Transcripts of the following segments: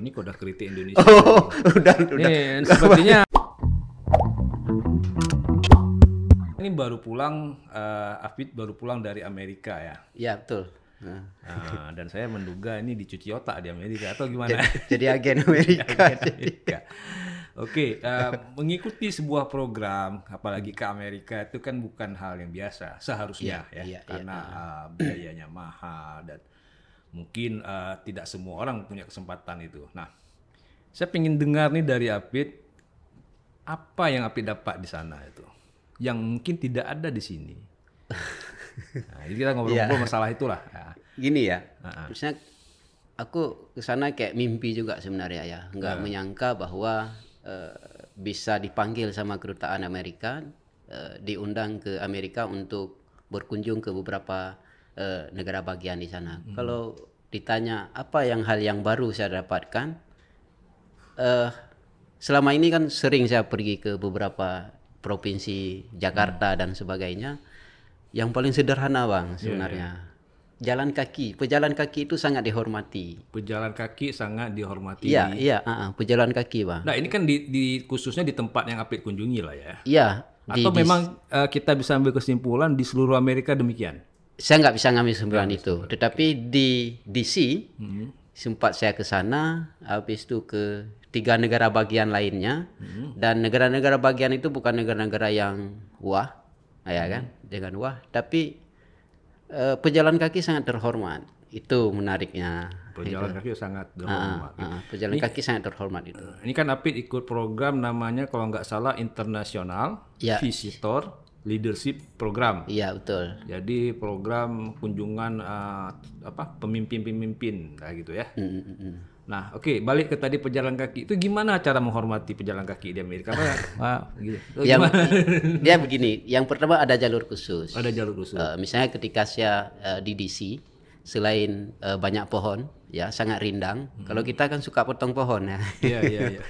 Ini kode kritik Indonesia. Oh, udah, udah. Iya, iya, sepertinya ini baru pulang, uh, Afid baru pulang dari Amerika ya. Iya betul. Nah. Eh, dan saya menduga ini dicuci otak di Amerika atau gimana? Jadi, jadi agen Amerika. Amerika. Oke, okay, uh, eh, mengikuti sebuah program, apalagi ke Amerika itu kan bukan hal yang biasa seharusnya iya, ya, ya, ya karena ya. Uh, biayanya mahal dan mungkin uh, tidak semua orang punya kesempatan itu. Nah, saya ingin dengar nih dari Apit apa yang Apit dapat di sana itu, yang mungkin tidak ada di sini. nah, jadi kita ngobrol-ngobrol ya. masalah itulah. Ya. Gini ya, uh-uh. aku ke sana kayak mimpi juga sebenarnya ya, nggak uh. menyangka bahwa uh, bisa dipanggil sama kedutaan Amerika, uh, diundang ke Amerika untuk berkunjung ke beberapa uh, negara bagian di sana. Hmm. Kalau ditanya apa yang hal yang baru saya dapatkan, uh, selama ini kan sering saya pergi ke beberapa provinsi Jakarta hmm. dan sebagainya. Yang paling sederhana bang iya, sebenarnya. Yeah, yeah jalan kaki, pejalan kaki itu sangat dihormati. Pejalan kaki sangat dihormati. Iya, iya, uh, uh, pejalan kaki, Bang. Nah, ini kan di, di khususnya di tempat yang apik kunjungi lah ya. Iya. Atau di, memang di, uh, eh, kita bisa ambil kesimpulan di seluruh Amerika demikian? saya nggak bisa ngambil sembilan itu. Tetapi di DC, hmm. sempat saya ke sana, habis itu ke tiga negara bagian lainnya, hmm. dan negara-negara bagian itu bukan negara-negara yang wah, ya kan, hmm. dengan wah, tapi uh, pejalan kaki sangat terhormat. Itu menariknya. Pejalan kaki sangat ah, terhormat. Ah, ah, pejalan ini, kaki sangat terhormat itu. Eh, ini kan Apit ikut program namanya kalau nggak salah internasional ya. visitor leadership program. Iya betul. Jadi program kunjungan uh, apa pemimpin-pemimpin kayak nah gitu ya. Mm, mm, Nah oke okay, balik ke tadi pejalan kaki itu gimana cara menghormati pejalan kaki di Amerika? Apa, wah, gitu. Oh, yang, dia begini. Yang pertama ada jalur khusus. Ada jalur khusus. Uh, misalnya ketika saya uh, di DC selain uh, banyak pohon ya sangat rindang hmm. kalau kita kan suka potong pohon ya iya iya ya.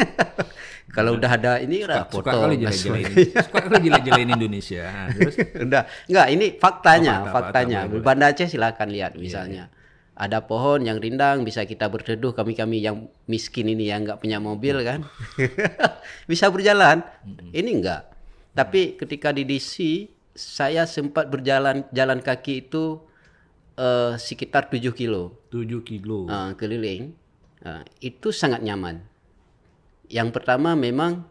kalau udah ada ini udah suka, potong suka kali jelain suka kali jelain Indonesia nah, terus udah enggak ini faktanya oh, faktanya di Banda Aceh silakan lihat iya, misalnya yeah, ada pohon yang rindang bisa kita berteduh kami-kami yang miskin ini yang nggak punya mobil kan bisa berjalan ini enggak tapi ketika di DC saya sempat berjalan jalan kaki itu uh, sekitar 7 kilo. 7 kilo. Uh, keliling. Uh, itu sangat nyaman. Yang pertama memang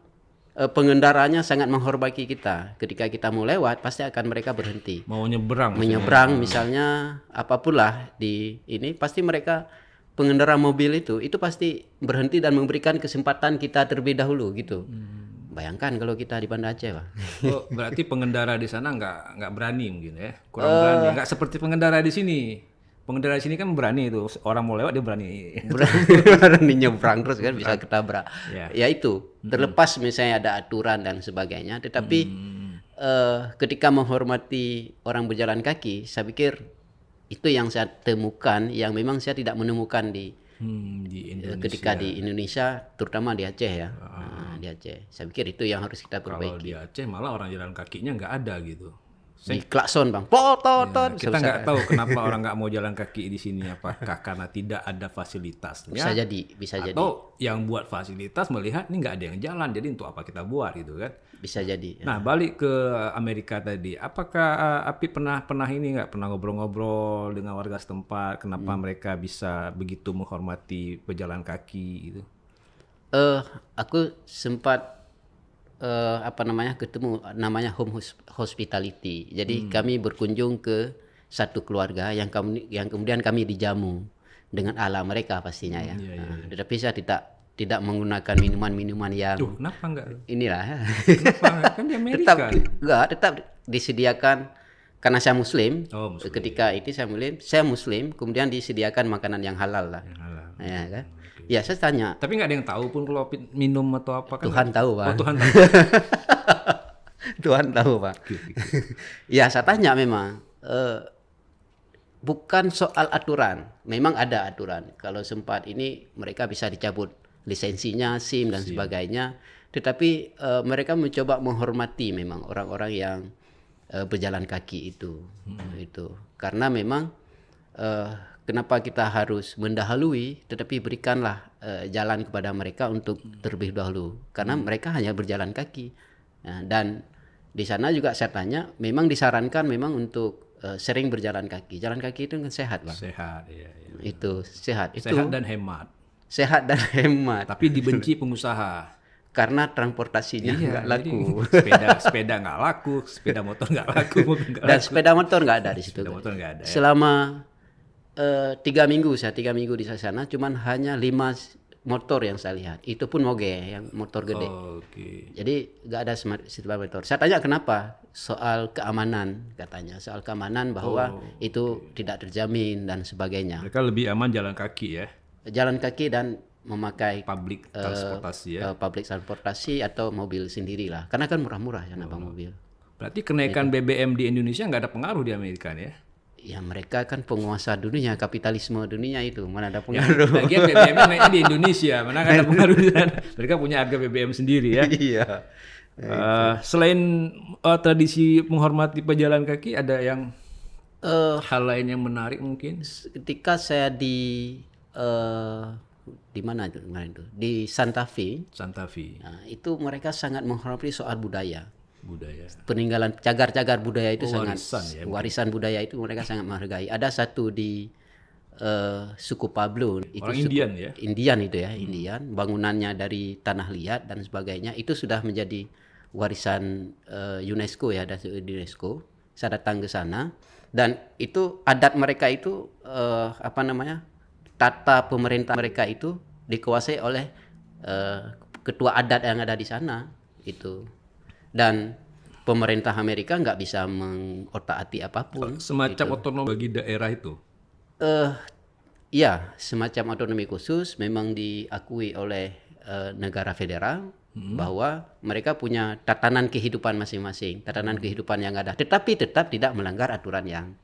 uh, eh, pengendaranya sangat menghormati kita. Ketika kita mau lewat pasti akan mereka berhenti. Mau nyebrang. Menyebrang misalnya apapun lah di ini pasti mereka pengendara mobil itu itu pasti berhenti dan memberikan kesempatan kita terlebih dahulu gitu. Hmm Bayangkan kalau kita di Banda Aceh, Pak. Oh, berarti pengendara di sana nggak nggak berani mungkin ya? Kurang uh, berani. Nggak seperti pengendara di sini. Pengendara di sini kan berani itu. Orang mau lewat dia berani. Berani, berani nyebrang terus kan bisa ketabrak. Ya, ya itu. Hmm. Terlepas hmm. misalnya ada aturan dan sebagainya, tetapi hmm. uh, ketika menghormati orang berjalan kaki, saya pikir itu yang saya temukan yang memang saya tidak menemukan di hmm, di ya, Indonesia. ketika di Indonesia terutama di Aceh ya ah, ah. nah, di Aceh saya pikir itu yang harus kita perbaiki kalau di Aceh malah orang jalan kakinya nggak ada gitu saya, di klakson bang pototot. ya, kita nggak tahu kenapa orang nggak mau jalan kaki di sini apakah karena tidak ada fasilitas? bisa jadi bisa atau jadi atau yang buat fasilitas melihat ini nggak ada yang jalan jadi untuk apa kita buat gitu kan bisa nah, jadi. Ya. Nah balik ke Amerika tadi, apakah eh, Api pernah pernah ini nggak pernah ngobrol-ngobrol dengan warga setempat, kenapa hmm. mereka bisa begitu menghormati pejalan kaki itu Eh uh, aku sempat uh, apa namanya ketemu namanya home hospitality. Jadi hmm. kami berkunjung ke satu keluarga yang kami yang kemudian kami dijamu dengan ala mereka pastinya hmm, ya. Hmm, iya, iya, Nah, iya. saya tidak tidak menggunakan minuman-minuman yang Duh, kenapa enggak? Inilah. Kenapa? Kan di Amerika. tetap enggak, tetap disediakan karena saya muslim, oh, muslim. ketika itu saya muslim, saya muslim, kemudian disediakan makanan yang halal lah. Yang halal. Ya kan? Ya, saya tanya. Tapi enggak ada yang tahu pun kalau minum atau apa kan? Tuhan tahu, Pak. Oh, Tuhan tahu. Tuhan tahu, Pak. ya, saya tanya memang uh, bukan soal aturan. Memang ada aturan. Kalau sempat ini mereka bisa dicabut lisensinya SIM dan SIM. sebagainya tetapi uh, mereka mencoba menghormati memang orang-orang yang uh, berjalan kaki itu hmm. itu karena memang uh, kenapa kita harus mendahului tetapi berikanlah uh, jalan kepada mereka untuk hmm. terlebih dahulu karena hmm. mereka hanya berjalan kaki nah, dan di sana juga saya tanya memang disarankan memang untuk uh, sering berjalan kaki jalan kaki itu kan sehat bang sehat iya, iya. itu sehat, sehat itu sehat dan hemat sehat dan hemat. Tapi dibenci pengusaha karena transportasinya iya, nggak laku. Sepeda sepeda nggak laku, sepeda motor nggak laku, mobil Dan laku. sepeda motor nggak ada di situ. Sepeda motor ada. Ya. Selama uh, tiga minggu saya tiga minggu di sana, cuman hanya lima motor yang saya lihat. Itu pun moge yang motor gede. Oh, okay. Jadi nggak ada sepeda motor. Saya tanya kenapa? Soal keamanan katanya, soal keamanan bahwa oh, itu tidak terjamin dan sebagainya. Mereka lebih aman jalan kaki ya jalan kaki dan memakai public uh, transportasi ya. Eh, public transportasi atau mobil sendirilah. Karena kan murah-murah ya oh. mobil. Berarti kenaikan gitu. BBM di Indonesia nggak ada pengaruh di Amerika ya? ya mereka kan penguasa dunia kapitalisme dunia itu mana ada ya, pengaruh ya, lagian BBM naiknya di Indonesia mana ada pengaruh mereka punya harga BBM sendiri ya iya uh, selain uh, tradisi menghormati pejalan kaki ada yang uh, hal lain yang menarik mungkin ketika saya di Eh, di mana itu kemarin itu di Santa Fe. Santa Fe. Nah, itu mereka sangat menghormati soal budaya. Budaya. Peninggalan cagar-cagar budaya itu oh, sangat warisan, ya, warisan budaya itu mereka sangat menghargai. Ada satu di uh, suku Pablo itu suku, Indian ya. Indian itu ya, hmm. Indian. Bangunannya dari tanah liat dan sebagainya itu sudah menjadi warisan uh, UNESCO ya dari UNESCO. Saya datang ke sana dan itu adat mereka itu uh, apa namanya? tata pemerintah mereka itu dikuasai oleh uh, ketua adat yang ada di sana itu dan pemerintah Amerika nggak bisa mengotak-atik apapun semacam gitu. otonomi bagi daerah itu uh, ya semacam otonomi khusus memang diakui oleh uh, negara federal hmm. bahwa mereka punya tatanan kehidupan masing-masing, tatanan hmm. kehidupan yang ada, tetapi tetap tidak melanggar aturan yang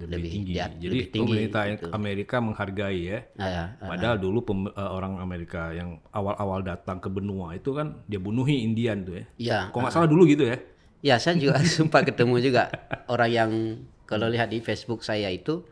lebih, lebih tinggi. Ya, Jadi lebih tinggi, pemerintah gitu. Amerika menghargai ya. Ah, ya ah, Padahal ah. dulu pem, uh, orang Amerika yang awal-awal datang ke benua itu kan dia bunuhi Indian tuh ya. Ya, Kok nggak ah. salah dulu gitu ya? Ya saya juga sempat ketemu juga orang yang kalau lihat di Facebook saya itu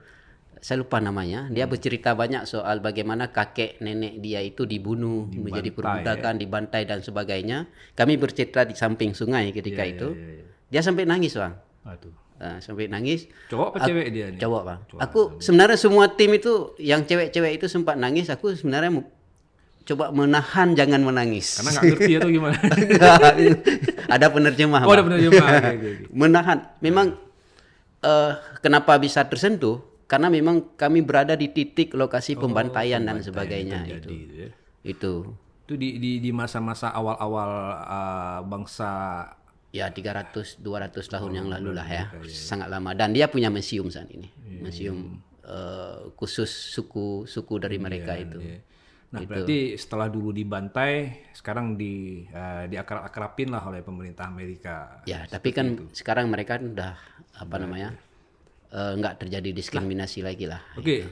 saya lupa namanya. Dia hmm. bercerita banyak soal bagaimana kakek nenek dia itu dibunuh, dibantai, menjadi ya. perbudakan, ya. dibantai dan sebagainya. Kami bercerita di samping sungai ketika ya, ya itu. Ya, ya, ya. Dia sampai nangis, Bang. Aduh uh, sampai nangis. Cowok apa cewek dia? ini? Cowok bang. Cowok. Aku sebenarnya semua tim itu yang cewek-cewek itu sempat nangis. Aku sebenarnya coba menahan jangan menangis. Karena nggak ngerti atau gimana? ada penerjemah. Oh, ada penerjemah. menahan. Memang uh, kenapa bisa tersentuh? Karena memang kami berada di titik lokasi oh, pembantaian dan sebagainya itu. Itu. Ya. Itu. Itu di di di masa-masa awal-awal uh, bangsa ya 300 200 tahun yang oh, lalu lah ya. ya. Sangat lama dan dia punya museum saat ini. Yeah. Museum uh, khusus suku-suku dari iya, mereka yeah, itu. Yeah. Nah, gitu. berarti setelah dulu dibantai, sekarang di uh, eh, diakrab akrabin lah oleh pemerintah Amerika. Ya, tapi kan itu. sekarang mereka kan udah apa nah, namanya? Iya. Eh, nggak yeah. uh, terjadi diskriminasi nah. lagi lah. Oke. Okay. Gitu.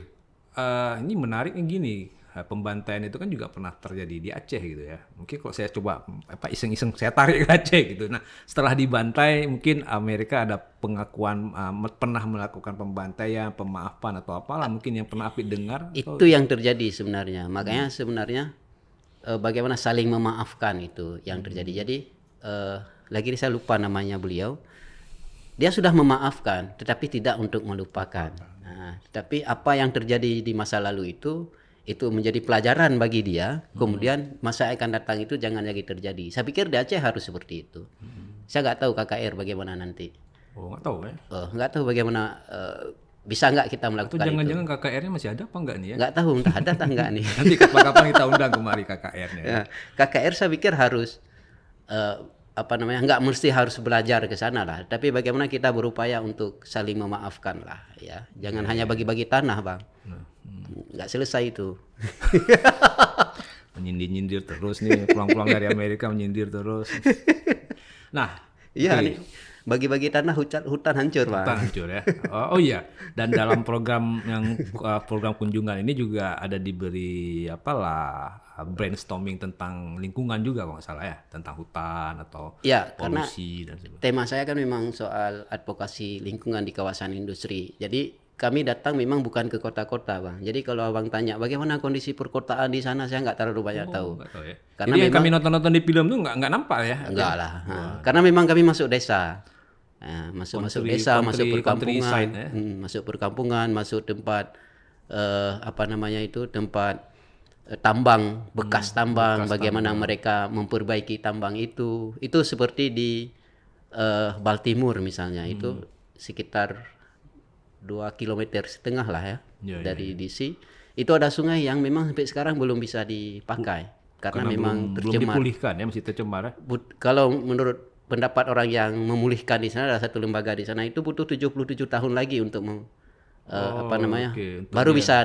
Uh, ini menariknya gini, Eh, pembantaian itu kan juga pernah terjadi di Aceh gitu ya. Mungkin kalau saya coba apa iseng-iseng saya tarik ke Aceh gitu. Nah, setelah dibantai mungkin Amerika ada pengakuan uh, pernah melakukan pembantaian, pemaafan atau apalah mungkin yang pernah Api dengar. Itu atau... yang terjadi sebenarnya. Makanya hmm. sebenarnya uh, bagaimana saling memaafkan itu yang terjadi. Hmm. Jadi uh, lagi saya lupa namanya beliau. Dia sudah memaafkan tetapi tidak untuk melupakan. Hmm. Nah, tapi apa yang terjadi di masa lalu itu itu menjadi pelajaran bagi dia. Kemudian masa akan datang itu jangan lagi terjadi. Saya pikir di Aceh harus seperti itu. Hmm. Saya nggak tahu KKR bagaimana nanti. Oh nggak tahu ya? Eh? nggak tahu bagaimana uh, bisa nggak kita melakukan jangan -jangan itu. jangan-jangan KKR-nya masih ada apa nggak nih ya? Nggak tahu entah ada atau nggak nih. Nanti kapan-kapan kita undang kemari KKR-nya. Ya. KKR saya pikir harus uh, apa namanya nggak mesti harus belajar ke sana lah tapi bagaimana kita berupaya untuk saling memaafkan lah ya jangan ya, hanya iya. bagi-bagi tanah bang nah nggak selesai itu menyindir nyindir terus nih pulang-pulang dari Amerika menyindir terus nah iya nih bagi-bagi tanah hutan hutan hancur pak hancur ya oh, oh iya dan dalam program yang uh, program kunjungan ini juga ada diberi apalah brainstorming tentang lingkungan juga kalau nggak salah ya tentang hutan atau ya, polusi karena dan sebagainya tema saya kan memang soal advokasi lingkungan di kawasan industri jadi kami datang memang bukan ke kota-kota bang. Jadi kalau abang tanya bagaimana kondisi perkotaan di sana, saya nggak terlalu banyak oh, tahu. tahu ya. Karena Jadi memang, kami nonton-nonton di film tuh nggak nggak nampak ya? Enggak lah. Wow. Karena memang kami masuk desa, masuk country, masuk desa, country, masuk perkampungan, side, ya? hmm, masuk perkampungan, masuk tempat uh, apa namanya itu tempat uh, tambang bekas hmm, tambang, bekas bagaimana tambang. mereka memperbaiki tambang itu. Itu seperti di uh, Baltimore misalnya hmm. itu sekitar dua kilometer setengah lah ya, ya, ya dari ya, DC. Itu ada sungai yang memang sampai sekarang belum bisa dipakai karena, karena memang belum, tercemar. Belum dipulihkan ya masih tercemar. Ya? But, kalau menurut pendapat orang yang memulihkan di sana ada satu lembaga di sana itu butuh 77 tahun lagi untuk mem, eh, oh, apa namanya okay. baru ya. bisa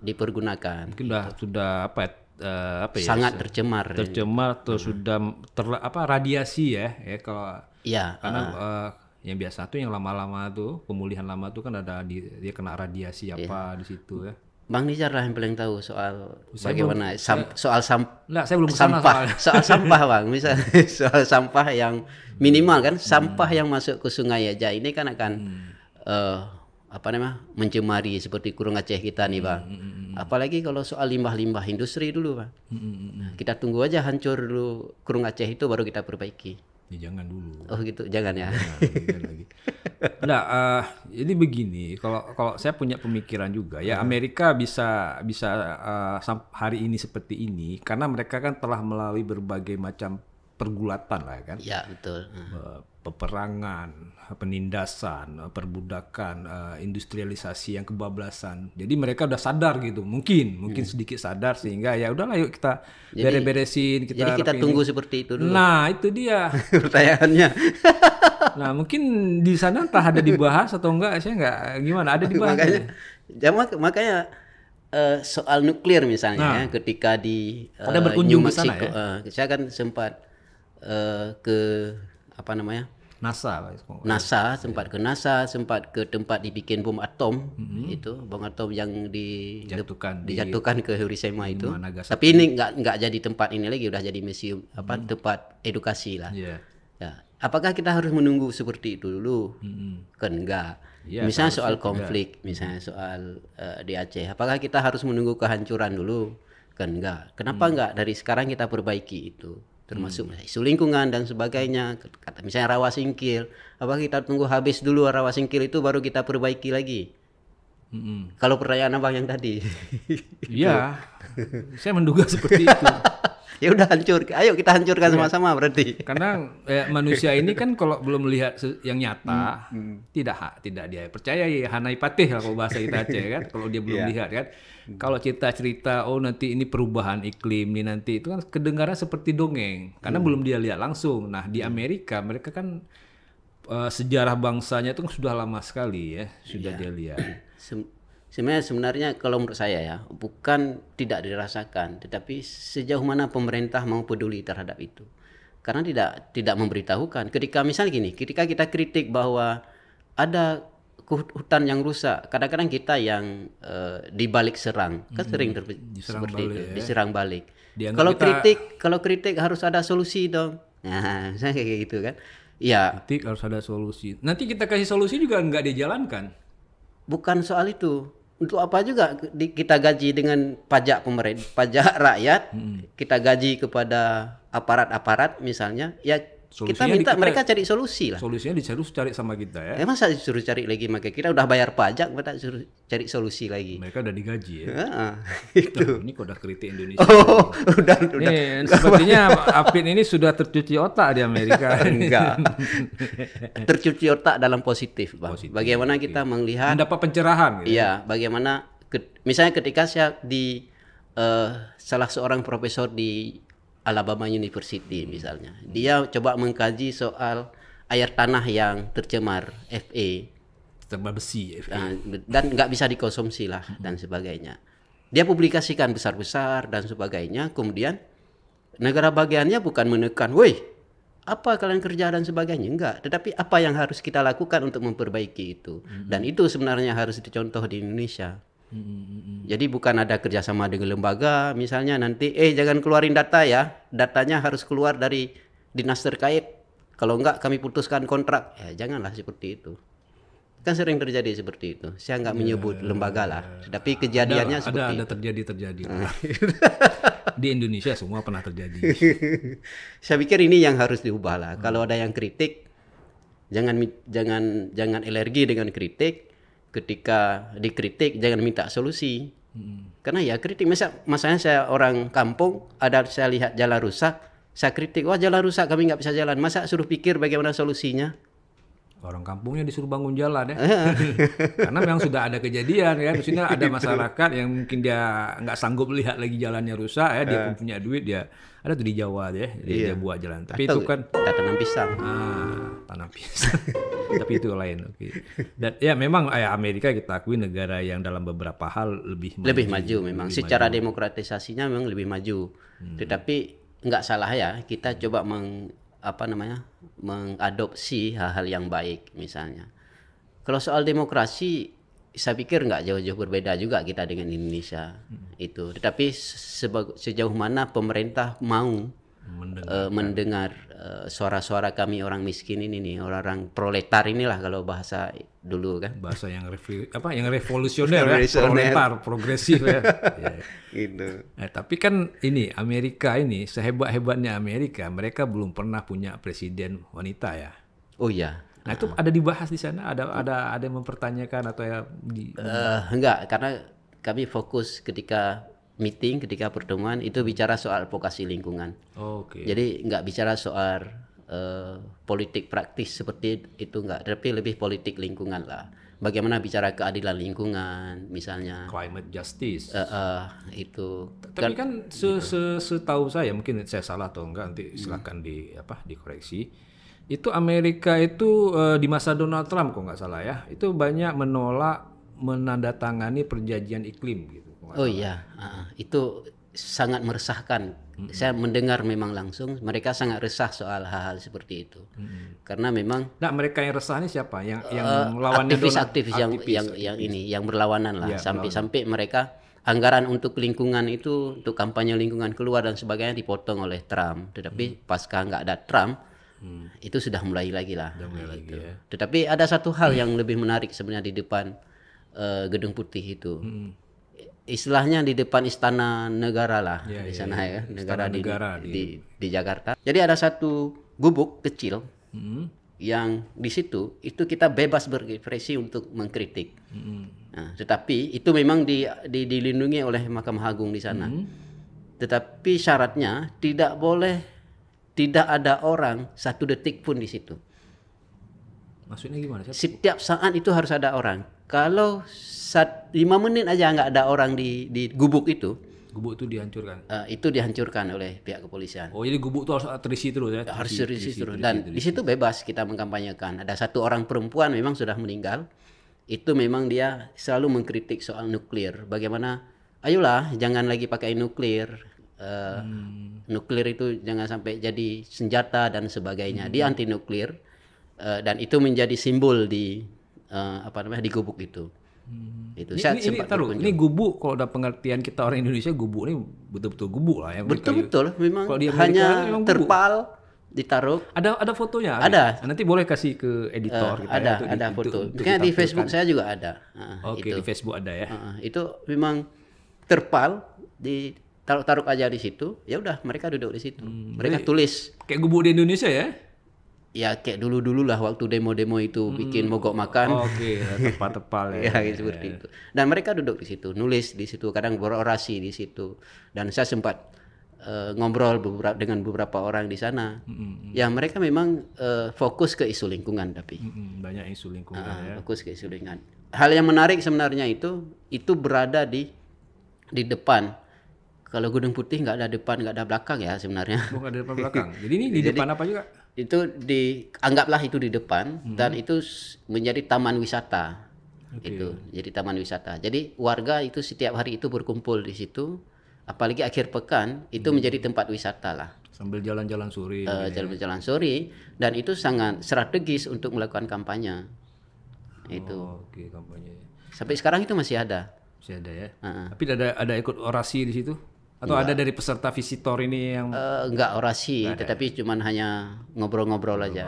dipergunakan. Mungkin sudah gitu. sudah apa ya? Uh, apa ya sangat tercemar tercemar atau hmm. sudah ter apa radiasi ya ya kalau ya karena uh, uh yang biasa tuh yang lama-lama tuh pemulihan lama tuh kan ada di, dia kena radiasi iya. apa yeah. di situ ya. Bang nizar lah yang paling tahu soal saya bagaimana belum, sam, saya, soal sam, enggak, saya belum sampah soal sampah bang misal soal sampah yang minimal kan sampah hmm. yang masuk ke sungai aja ini kan akan hmm. uh, apa namanya mencemari seperti kurung Aceh kita nih hmm, bang. Hmm, hmm, hmm. Apalagi kalau soal limbah-limbah industri dulu bang. hmm. kita tunggu aja hancur dulu kurung Aceh itu baru kita perbaiki. Ya jangan dulu. Oh gitu, jangan ya. Jangan, jangan lagi. Nah, uh, jadi begini, kalau kalau saya punya pemikiran juga ya Amerika bisa bisa uh, hari ini seperti ini karena mereka kan telah melalui berbagai macam pergulatan lah ya kan. Ya betul. Hmm. Uh, peperangan, penindasan, eh, perbudakan, eh, industrialisasi yang kebablasan. Jadi mereka udah sadar gitu, mungkin, mungkin hmm. sedikit sadar sehingga ya udahlah yuk kita beres-beresin. Kita jadi kita tunggu seperti itu dulu. Nah itu dia pertanyaannya. nah mungkin di sana entah ada dibahas atau enggak, saya enggak gimana ada dibahas. Makanya, ya, makanya uh, soal nuklir misalnya, nah, ya, ketika di uh, ada berkunjung ke sana ya. Uh, saya kan sempat uh, ke apa namanya? NASA NASA iya. sempat ke NASA sempat ke tempat dibikin bom atom mm-hmm. itu bom atom yang di dijatuhkan di, ke Hiroshima itu Nagasaki. tapi ini nggak nggak jadi tempat ini lagi udah jadi museum apa mm-hmm. tempat edukasi lah yeah. ya apakah kita harus menunggu seperti itu dulu mm-hmm. kan enggak yeah, iya, misalnya soal konflik, enggak. misalnya soal uh, di Aceh, apakah kita harus menunggu kehancuran dulu? Kan enggak. Kenapa hmm. enggak dari sekarang kita perbaiki itu? termasuk hmm. isu lingkungan dan sebagainya kata misalnya rawa singkil apa kita tunggu habis dulu rawa singkil itu baru kita perbaiki lagi hmm. kalau pertanyaan abang yang tadi iya saya menduga seperti itu ya udah hancur. Ayo kita hancurkan iya. sama-sama berarti. Karena ya, manusia ini kan kalau belum melihat yang nyata, hmm, hmm. tidak ha, tidak dia percaya ya Hanai Patih kalau bahasa kita ya, kan. Kalau dia belum ya. lihat kan. Hmm. Kalau cerita-cerita oh nanti ini perubahan iklim nih nanti itu kan kedengaran seperti dongeng karena hmm. belum dia lihat langsung. Nah, di hmm. Amerika mereka kan uh, sejarah bangsanya itu kan sudah lama sekali ya, sudah ya. dia lihat. sebenarnya sebenarnya kalau menurut saya ya bukan tidak dirasakan tetapi sejauh mana pemerintah mau peduli terhadap itu karena tidak tidak memberitahukan ketika misalnya gini ketika kita kritik bahwa ada hutan yang rusak kadang-kadang kita yang uh, eh, dibalik serang kan hmm, sering diserang seperti balik, itu ya. diserang balik Dianggap kalau kita... kritik kalau kritik harus ada solusi dong nah misalnya kayak gitu kan ya kritik harus ada solusi nanti kita kasih solusi juga nggak dijalankan bukan soal itu untuk apa juga kita gaji dengan pajak pemerintah, pajak rakyat, hmm. kita gaji kepada aparat-aparat misalnya, ya Solusinya kita minta kita, mereka cari solusi lah. Solusinya dicari, cari sama kita ya. Emang eh, saya suruh cari lagi makanya kita udah bayar pajak, kita suruh cari solusi lagi. Mereka udah digaji ya. Heeh. itu. Nah, gitu. ini kok udah kritik Indonesia. Oh, ya. udah Nih, udah. sepertinya Apin ini sudah tercuci otak di Amerika. Enggak. tercuci otak dalam positif, Bang. Positif, bagaimana okay. kita melihat mendapat pencerahan gitu. Iya, bagaimana ke, misalnya ketika saya di uh, salah seorang profesor di Alabama University misalnya. Dia coba mengkaji soal air tanah yang tercemar FA, tercemar besi FA. Ah, dan nggak bisa dikonsumsi lah dan sebagainya. Dia publikasikan besar-besar dan sebagainya. Kemudian negara bagiannya bukan menekan, "Woi, apa kalian kerja dan sebagainya?" Enggak, tetapi apa yang harus kita lakukan untuk memperbaiki itu. Hmm. Dan itu sebenarnya harus dicontoh di Indonesia. Jadi bukan ada kerjasama dengan lembaga, misalnya nanti, eh jangan keluarin data ya, datanya harus keluar dari dinas terkait. Kalau enggak kami putuskan kontrak, ya janganlah seperti itu. Kan sering terjadi seperti itu. Saya enggak iya, menyebut ya, lembaga lah, iya, iya. tapi kejadiannya ada, seperti ada, ada terjadi terjadi. Nah. Di Indonesia semua pernah terjadi. Saya pikir ini yang harus diubah lah. Hmm. Kalau ada yang kritik, jangan jangan jangan alergi dengan kritik, ketika dikritik jangan minta solusi. Hmm. Karena ya kritik, misal masanya saya orang kampung, ada saya lihat jalan rusak, saya kritik, wah jalan rusak kami nggak bisa jalan, masa suruh pikir bagaimana solusinya? orang kampungnya disuruh bangun jalan ya eh, eh. karena memang sudah ada kejadian ya sini ada masyarakat yang mungkin dia nggak sanggup lihat lagi jalannya rusak ya dia eh. pun punya duit dia ada tuh di Jawa ya dia, iya. dia buat jalan tapi Atau itu kan kita tanam pisang ah tanam pisang tapi itu lain oke dan ya memang ya, Amerika kita akui negara yang dalam beberapa hal lebih maju, lebih maju memang lebih secara maju. demokratisasinya memang lebih maju hmm. tetapi nggak salah ya kita coba meng apa namanya mengadopsi hal-hal yang baik misalnya. Kalau soal demokrasi, saya pikir nggak jauh-jauh berbeda juga kita dengan Indonesia hmm. itu. Tetapi sejauh mana pemerintah mau eh, mendengar, uh, mendengar Eh, suara-suara kami orang miskin ini nih orang-orang proletar inilah kalau bahasa dulu kan bahasa yang apa yang revolusioner ya proletar progresif ya yeah. Iya. Gitu. nah, tapi kan ini Amerika ini sehebat hebatnya Amerika mereka belum pernah punya presiden wanita ya oh iya nah itu uh ada dibahas di sana ada ada ada yang mempertanyakan atau ya di uh, enggak karena kami fokus ketika meeting ketika pertemuan itu bicara soal vokasi lingkungan. Oh, Oke. Okay. Jadi nggak bicara soal uh, politik praktis seperti itu nggak, tapi lebih politik lingkungan lah. Bagaimana bicara keadilan lingkungan misalnya. Climate justice. Uh, uh, itu. Tapi kan, kan se gitu. -se setahu saya mungkin saya salah atau enggak nanti silahkan hmm. di apa dikoreksi itu Amerika itu uh, di masa Donald Trump kok nggak salah ya itu banyak menolak menandatangani perjanjian iklim gitu Oh iya, uh, itu sangat meresahkan. Mm -hmm. Saya mendengar memang langsung mereka sangat resah soal hal-hal seperti itu. Mm -hmm. Karena memang Nah, mereka yang resah ini siapa? Yang yang eh, melawan uh, aktivis-aktivis yang aktivis, yang yang ini yang berlawanan lah sampai-sampai ya, mereka anggaran untuk lingkungan itu untuk kampanye lingkungan keluar dan sebagainya dipotong oleh Trump. Tetapi hmm. pasca nggak ada Trump hmm. itu sudah mulai lagi lah. Sudah mulai lagi gitu. ya. Tetapi ada satu hal hmm. yang lebih menarik sebenarnya di depan uh, gedung putih itu. Hmm istilahnya di depan istana negara lah yeah, di iya, sana iya. ya, ya. negara, di, negara di, di di Jakarta. Jadi ada satu gubuk kecil hmm. yang di situ itu kita bebas berekspresi untuk mengkritik. Hmm. Nah, tetapi itu memang di, di, dilindungi oleh Mahkamah Agung di sana. Hmm. Tetapi syaratnya tidak boleh tidak ada orang satu detik pun di situ. Maksudnya gimana? Setiap saat itu harus ada orang kalau saat lima menit aja nggak ada orang di di gubuk itu gubuk itu dihancurkan uh, itu dihancurkan oleh pihak kepolisian oh jadi gubuk itu harus terisi terus ya harus terisi, terisi, terisi terus dan terisi, terisi. di situ bebas kita mengkampanyekan ada satu orang perempuan memang sudah meninggal itu memang dia selalu mengkritik soal nuklir bagaimana ayolah jangan lagi pakai nuklir uh, hmm. nuklir itu jangan sampai jadi senjata dan sebagainya hmm. dia anti nuklir uh, dan itu menjadi simbol di uh, apa namanya gubuk itu. Hmm. Itu ini, saya ini, ini gubuk kalau udah pengertian kita orang Indonesia gubuk ini betul-betul gubuk lah ya. Betul-betul memang kalau di hanya kan memang terpal ditaruh. Ada ada fotonya. Ada. Ya? Nanti boleh kasih ke editor uh, kita ada, ya, ada di, foto. Untuk, di Facebook saya juga ada. Uh, Oke, okay, di Facebook ada ya. Uh, itu memang terpal di taruh-taruh aja di situ. Ya udah mereka duduk di situ. Hmm, mereka tulis. Kayak gubuk di Indonesia ya ya kayak dulu-dulu lah waktu demo-demo itu bikin mogok makan. Oh, Oke, okay. Ya, tepal-tepal ya. ya, ya seperti ya. itu. Dan mereka duduk di situ, nulis di situ, kadang berorasi di situ. Dan saya sempat uh, ngobrol beberapa dengan beberapa orang di sana. Hmm. Ya mereka memang uh, fokus ke isu lingkungan tapi. Hmm, banyak isu lingkungan uh, ya. Fokus ke isu lingkungan. Hal yang menarik sebenarnya itu itu berada di di depan kalau Gunung Putih nggak ada depan nggak ada belakang ya sebenarnya. Oh, nggak ada depan belakang. Jadi ini di Jadi, depan apa juga? itu dianggaplah itu di depan hmm. dan itu menjadi taman wisata okay. itu jadi taman wisata jadi warga itu setiap hari itu berkumpul di situ apalagi akhir pekan itu hmm. menjadi tempat wisata lah sambil jalan-jalan sore uh, gitu ya. jalan-jalan sore dan itu sangat strategis untuk melakukan kampanye oh, itu oke okay, kampanye sampai sekarang itu masih ada masih ada ya uh -uh. tapi ada ada ikut orasi di situ atau enggak. ada dari peserta visitor ini yang uh, enggak orasi nah, tetapi ya. cuman hanya ngobrol-ngobrol aja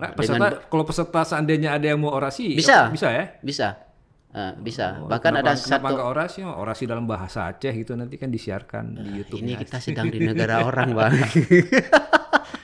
nah, peserta Dengan... kalau peserta seandainya ada yang mau orasi ya bisa ya, bisa ya bisa uh, eh, bisa oh, bahkan kenapa, ada kenapa satu orasi oh, orasi dalam bahasa Aceh gitu nanti kan disiarkan uh, di nah, YouTube ini kita sedang di negara orang bang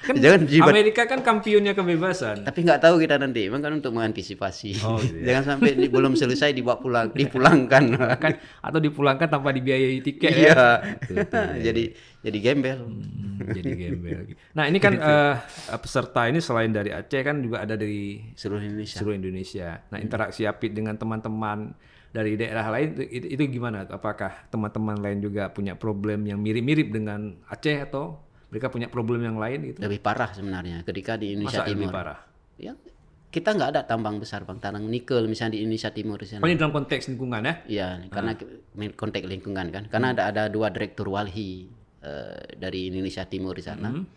Kan Jangan Amerika kan kampionnya kebebasan. Tapi nggak tahu kita nanti. memang kan untuk mengantisipasi. Oh, iya. Jangan sampai di, belum selesai dibawa pulang, dipulangkan. kan, atau dipulangkan tanpa dibiayai tiket. Iya. Ya. jadi jadi gembel. Hmm, jadi gembel. Nah ini kan uh, peserta ini selain dari Aceh kan juga ada dari seluruh Indonesia. Seluruh Indonesia. Nah hmm. interaksi Apit dengan teman-teman dari daerah lain itu, itu gimana? Apakah teman-teman lain juga punya problem yang mirip-mirip dengan Aceh atau mereka punya problem yang lain itu lebih parah sebenarnya ketika di Indonesia Masa Timur lebih parah ya kita nggak ada tambang besar bang tanang nikel misalnya di Indonesia Timur di sana. Oh, dalam konteks lingkungan ya? Iya, hmm. karena konteks lingkungan kan. Karena ada ada dua direktur walhi uh, dari Indonesia Timur di sana. Hmm.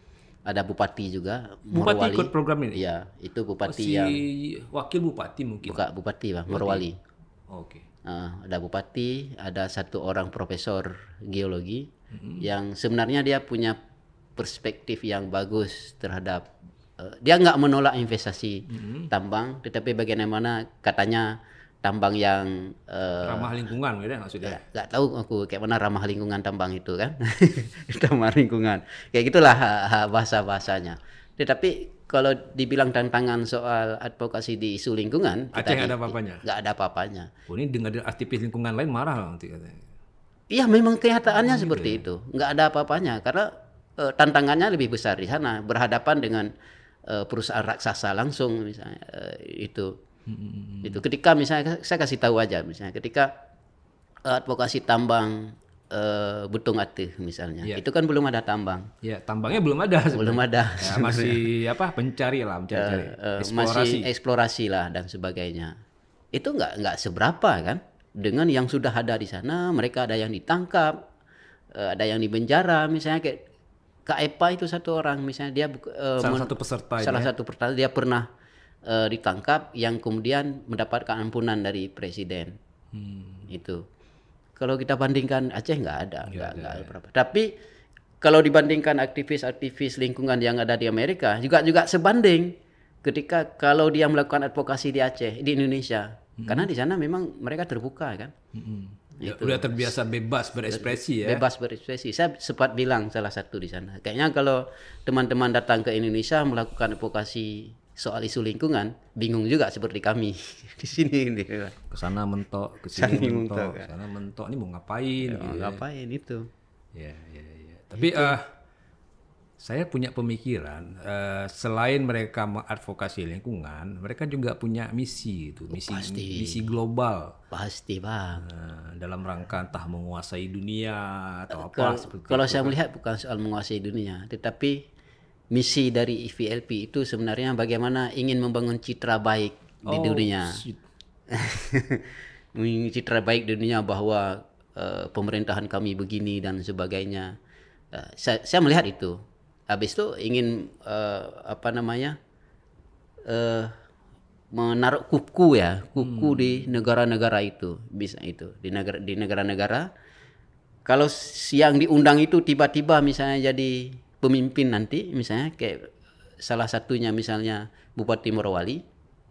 Ada bupati juga. Bupati Morowali. ikut program ini? Iya, itu bupati oh, si yang wakil bupati mungkin. Bukan bupati bang, bupati. Oke. Okay. Uh, ada bupati, ada satu orang profesor geologi hmm. yang sebenarnya dia punya perspektif yang bagus terhadap uh, dia nggak menolak investasi hmm. tambang, tetapi bagaimana katanya tambang yang uh, ramah lingkungan gitu ya maksudnya. Nggak tahu aku kayak mana ramah lingkungan tambang itu kan. ramah lingkungan. Kayak gitulah bahasa-bahasanya. Tetapi kalau dibilang tantangan soal advokasi di isu lingkungan, Aceh nggak ada apa-apanya. Nggak ada apa-apanya. Oh, ini dengar aktivis lingkungan lain marah loh nanti katanya. Iya, memang kenyataannya oh, gitu seperti ya. itu. Nggak ada apa-apanya karena uh, tantangannya lebih besar di sana berhadapan dengan uh, perusahaan raksasa langsung misalnya uh, itu hmm. itu ketika misalnya saya kasih tahu aja misalnya ketika advokasi tambang uh, Butung Ate misalnya. Yeah. Itu kan belum ada tambang. Ya, yeah, tambangnya belum ada. sebenernya. Belum ada. Ya, masih apa? Pencari lah, mencari. Uh, uh, eksplorasi. Masih eksplorasi lah dan sebagainya. Itu nggak nggak seberapa kan? Dengan yang sudah ada di sana, mereka ada yang ditangkap, ada yang dibenjara misalnya kayak Kak Epa itu satu orang misalnya dia uh, salah satu peserta salah ya? satu peserta dia pernah uh, ditangkap yang kemudian mendapatkan ampunan dari presiden hmm. itu kalau kita bandingkan Aceh nggak ada nggak ada ya. berapa tapi kalau dibandingkan aktivis-aktivis lingkungan yang ada di Amerika juga juga sebanding ketika kalau dia melakukan advokasi di Aceh di Indonesia hmm. karena di sana memang mereka terbuka kan hmm. Gitu. Udah terbiasa bebas berekspresi ya. Bebas berekspresi. Saya sempat bilang salah satu di sana. Kayaknya kalau teman-teman datang ke Indonesia melakukan advokasi soal isu lingkungan, bingung juga seperti kami di sini ini. Ke sana mentok, ke sini mentok, ke ya. sana mentok. Ini mau ngapain? Ya, gitu. Ya? Ngapain itu? Ya, ya, ya. Tapi gitu. uh, saya punya pemikiran uh, selain mereka mengadvokasi lingkungan, mereka juga punya misi itu, oh, misi Pasti. misi global. Pasti bang. Uh, dalam rangka entah menguasai dunia atau apa. Kalau, seperti kalau itu. saya melihat bukan soal menguasai dunia, tetapi misi dari IVLP e itu sebenarnya bagaimana ingin membangun citra baik oh, di dunia. citra baik di dunia bahwa uh, pemerintahan kami begini dan sebagainya. Uh, saya, saya melihat itu habis itu ingin uh, apa namanya uh, menaruh kuku ya kuku hmm. di negara-negara itu bisa itu di negara di negara-negara kalau siang diundang itu tiba-tiba misalnya jadi pemimpin nanti misalnya kayak salah satunya misalnya Bupati Morowali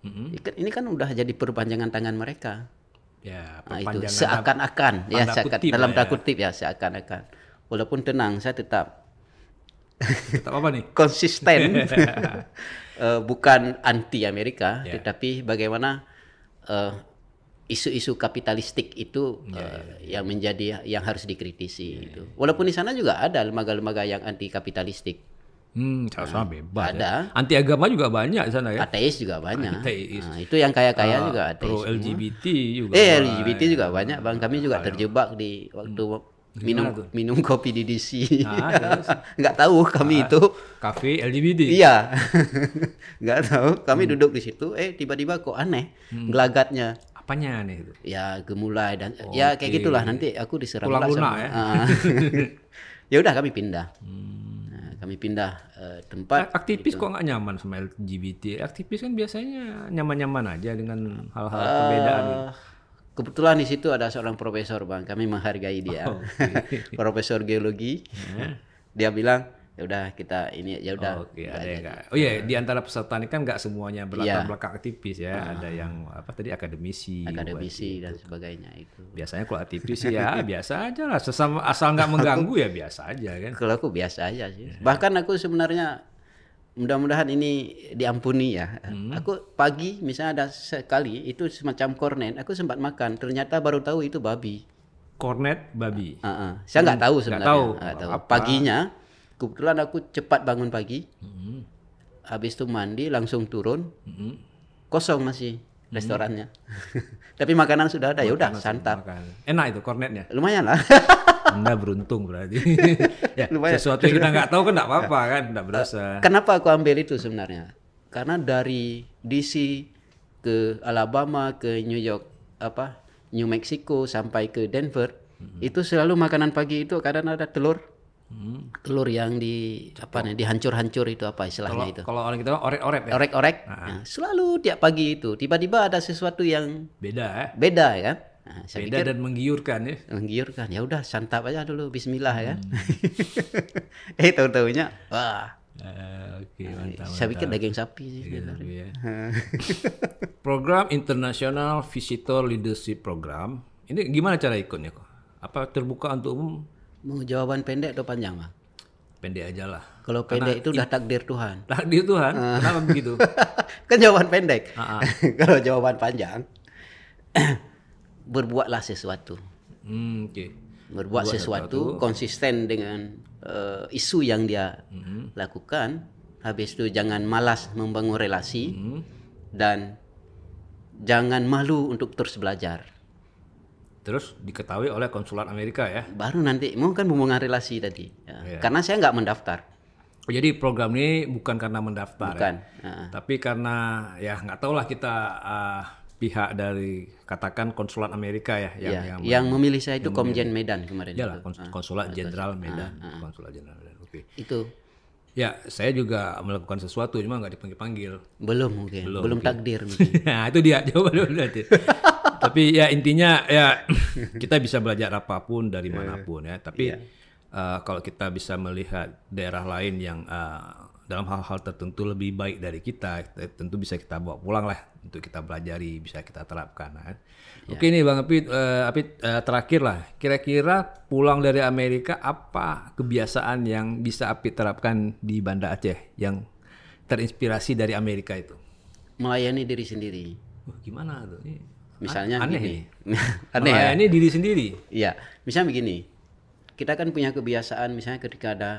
hmm. ini kan udah jadi perpanjangan tangan mereka ya nah, itu seakan-akan ya seakan, kutip, dalam ya. kutip ya seakan-akan walaupun tenang saya tetap Tetap apa nih? Konsisten. uh, bukan anti Amerika, yeah. tetapi bagaimana isu eh, isu-isu kapitalistik itu yeah, ya, ya, yeah, yeah. yang menjadi yang harus dikritisi yeah, ya, itu. Walaupun di sana juga ada lembaga-lembaga yang anti kapitalistik. Hmm, sama nah, bebas. Ada. Ya. Anti agama juga banyak di sana ya. Ateis juga nah, banyak. Ateis. Nah, itu yang kaya-kaya uh, juga ateis. Pro LGBT semua. juga. Eh, LGBT juga banyak, Bang. Kami juga terjebak di waktu hmm minum minum kopi di DC ah, nggak tahu kami ah, itu kafe LGBT iya nggak tahu kami hmm. duduk di situ eh tiba-tiba kok aneh hmm. gelagatnya apanya aneh itu ya gemulai dan oh, ya kayak okay. gitulah nanti aku diserang Pulang ya ah. ya udah kami pindah hmm. nah, kami pindah uh, tempat aktivis gitu. kok nggak nyaman sama LGBT aktivis kan biasanya nyaman-nyaman aja dengan hal-hal uh, perbedaan Kebetulan di situ ada seorang profesor bang, kami menghargai dia, oh, okay. profesor geologi. Hmm. dia bilang, ya udah kita ini ya udah. Oh, okay. ada yang gak... oh iya nah. di antara peserta ini kan nggak semuanya berlatar yeah. belakang aktivis ya, uh ada yang apa tadi akademisi, akademisi dan sebagainya itu. Biasanya kalau aktivis ya biasa aja lah, asal nggak mengganggu ya biasa aja kan. Kalau aku biasa aja sih. Iya. Bahkan aku sebenarnya mudah-mudahan ini diampuni ya. Hmm. Aku pagi misalnya ada sekali itu semacam kornet, aku sempat makan, ternyata baru tahu itu babi. Kornet babi. Uh, uh, Saya nggak hmm. tahu sebenarnya. Gak tahu. Gak tahu. Apa? Paginya kebetulan aku cepat bangun pagi. Hmm. Habis itu mandi langsung turun. Hmm. Kosong masih hmm. restorannya. Hmm. Tapi makanan sudah ada, ya udah santap. Enak itu kornetnya. Lumayan lah. Anda beruntung berarti. ya, Lumayan. sesuatu yang kita nggak tahu kan nggak apa-apa kan, nggak berasa. Kenapa aku ambil itu sebenarnya? Karena dari DC ke Alabama ke New York apa New Mexico sampai ke Denver hmm itu selalu makanan pagi itu kadang ada telur hmm telur yang di apa nih dihancur-hancur itu apa istilahnya kalau, itu kalau orang kita orek-orek ya? orek-orek ah. nah, selalu tiap pagi itu tiba-tiba ada sesuatu yang beda eh? beda ya Nah, Beda dan menggiurkan ya. Menggiurkan. Ya udah santap aja dulu bismillah ya. Hmm. eh tahu-taunya wah Uh, Oke, okay, nah, mantap. Saya pikir daging sapi sih. Daging ya. Iya. Hmm. program International Visitor Leadership Program. Ini gimana cara ikutnya kok? Apa terbuka untuk umum? Mau jawaban pendek atau panjang, mah Pendek aja lah. Kalau pendek Karena itu udah takdir Tuhan. Takdir Tuhan? Uh. Kenapa begitu? kan jawaban pendek. Uh -uh. Kalau jawaban panjang berbuatlah sesuatu. Hmm, okay. Berbuat Buat sesuatu itu. konsisten dengan uh, isu yang dia hmm. lakukan. Habis itu jangan malas membangun relasi hmm. dan jangan malu untuk terus belajar. Terus diketahui oleh konsulat Amerika ya? Baru nanti, mau kan hubungan relasi tadi. Ya. Yeah. Karena saya nggak mendaftar. Oh, jadi program ini bukan karena mendaftar, ya? bukan. Ya? Uh. tapi karena ya nggak tahulah kita uh, pihak dari katakan konsulat Amerika ya yang ya, yang, yang memilih saya itu Komjen Medan kemarin. lah ah, konsulat jenderal ah, Medan, ah, konsulat jenderal Medan. Oke. Itu. Ya, saya juga melakukan sesuatu cuma nggak dipanggil-panggil. Belum mungkin. Belum, belum mungkin. takdir mungkin. nah, itu dia dulu nanti. tapi ya intinya ya kita bisa belajar apapun dari eh, manapun ya, tapi ya. uh, kalau kita bisa melihat daerah lain yang uh, dalam hal-hal tertentu lebih baik dari kita, tentu bisa kita bawa pulang lah untuk kita pelajari bisa kita terapkan. kan. Ya. Oke nih Bang Apit, uh, Apit uh, terakhir lah. Kira-kira pulang dari Amerika apa kebiasaan yang bisa Apit terapkan di Banda Aceh yang terinspirasi dari Amerika itu? Melayani diri sendiri. Oh, gimana tuh? Ini misalnya aneh gini. Nih. aneh ya? Melayani diri sendiri. Iya, misalnya begini. Kita kan punya kebiasaan misalnya ketika ada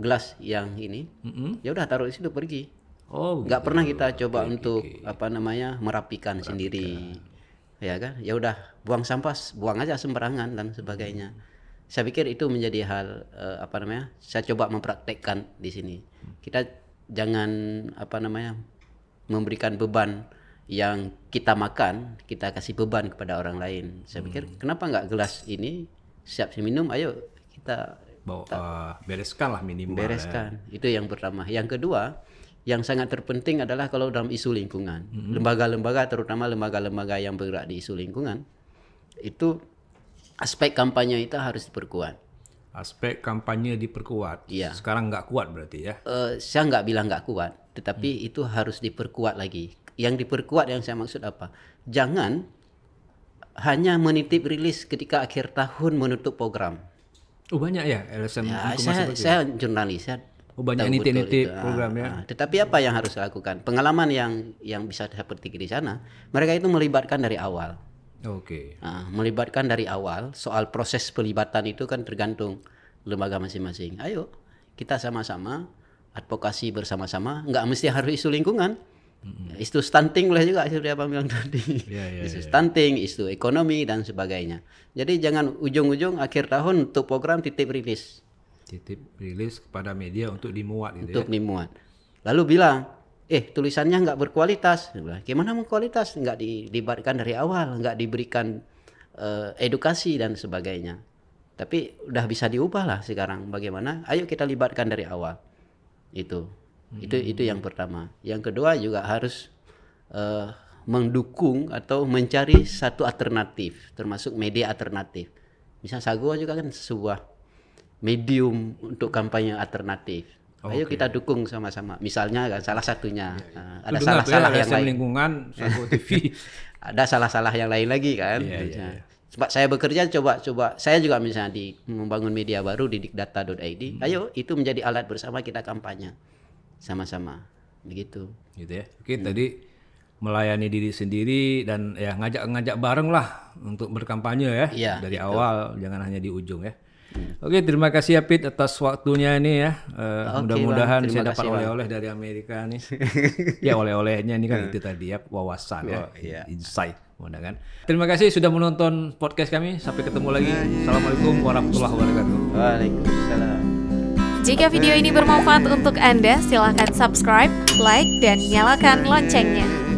gelas yang ini, mm -hmm. ya udah taruh di situ pergi Oh, nggak gitu. pernah kita coba okay, untuk okay. apa namanya merapikan, merapikan sendiri, ya kan? Ya udah buang sampah, buang aja sembarangan dan sebagainya. Saya pikir itu menjadi hal uh, apa namanya? Saya coba mempraktekkan di sini. Kita jangan apa namanya memberikan beban yang kita makan, kita kasih beban kepada orang lain. Saya hmm. pikir kenapa nggak gelas ini siap minum? Ayo kita bawa uh, bereskan lah minimal. Ya. Bereskan ya. itu yang pertama. Yang kedua yang sangat terpenting adalah kalau dalam isu lingkungan, mm-hmm. lembaga-lembaga terutama lembaga-lembaga yang bergerak di isu lingkungan itu aspek kampanye itu harus diperkuat. Aspek kampanye diperkuat. Iya. Sekarang nggak kuat berarti ya? Uh, saya nggak bilang nggak kuat, tetapi hmm. itu harus diperkuat lagi. Yang diperkuat yang saya maksud apa? Jangan hanya menitip rilis ketika akhir tahun menutup program. Oh banyak ya LSM ya, saya, saya jurnalis, saya Oh, banyak nitip-nitip ah, program ya. Ah. tetapi apa yang harus dilakukan? Pengalaman yang yang bisa saya petik di sana, mereka itu melibatkan dari awal. Oke. Okay. Nah, melibatkan dari awal. Soal proses pelibatan itu kan tergantung lembaga masing-masing. Ayo kita sama-sama advokasi bersama-sama. Nggak mesti harus isu lingkungan. Mm-hmm. Isu stunting boleh juga seperti apa bilang tadi. Yeah, yeah, ya, isu yeah. stunting, isu ekonomi dan sebagainya. Jadi jangan ujung-ujung akhir tahun untuk program titip rilis titip rilis kepada media untuk dimuat gitu untuk ya. dimuat lalu bilang eh tulisannya nggak berkualitas gimana mau kualitas nggak dilibatkan dari awal nggak diberikan uh, edukasi dan sebagainya tapi udah bisa diubah lah sekarang bagaimana ayo kita libatkan dari awal itu hmm. itu itu yang pertama yang kedua juga harus uh, mendukung atau mencari satu alternatif termasuk media alternatif misal sagu juga kan sebuah medium untuk kampanye alternatif. Oh, Ayo kita dukung sama-sama. Misalnya kan salah satunya ya, ya. ada salah-salah ya, yang lain. lingkungan, TV. ada salah-salah yang lain lagi kan. Ya, ya, nah, ya. Coba saya bekerja coba coba saya juga misalnya di membangun media baru di dikdata.id. Hmm. Ayo itu menjadi alat bersama kita kampanye sama-sama. Begitu. Gitu ya. Oke, hmm. tadi melayani diri sendiri dan ya ngajak-ngajak bareng lah untuk berkampanye ya, ya dari gitu. awal jangan hanya di ujung ya. Hmm. Oke, terima kasih ya Pit atas waktunya ini ya. Uh, eh, okay, mudah-mudahan saya dapat oleh-oleh dari Amerika nih. ya oleh-olehnya ini kan iya. itu tadi ya wawasan ya, oh, iya. insight mudah-mudahan. Terima kasih sudah menonton podcast kami. Sampai ketemu lagi. Iya, iya. Assalamualaikum warahmatullahi wabarakatuh. Waalaikumsalam. Jika video ini bermanfaat untuk Anda, silahkan subscribe, like, dan nyalakan loncengnya.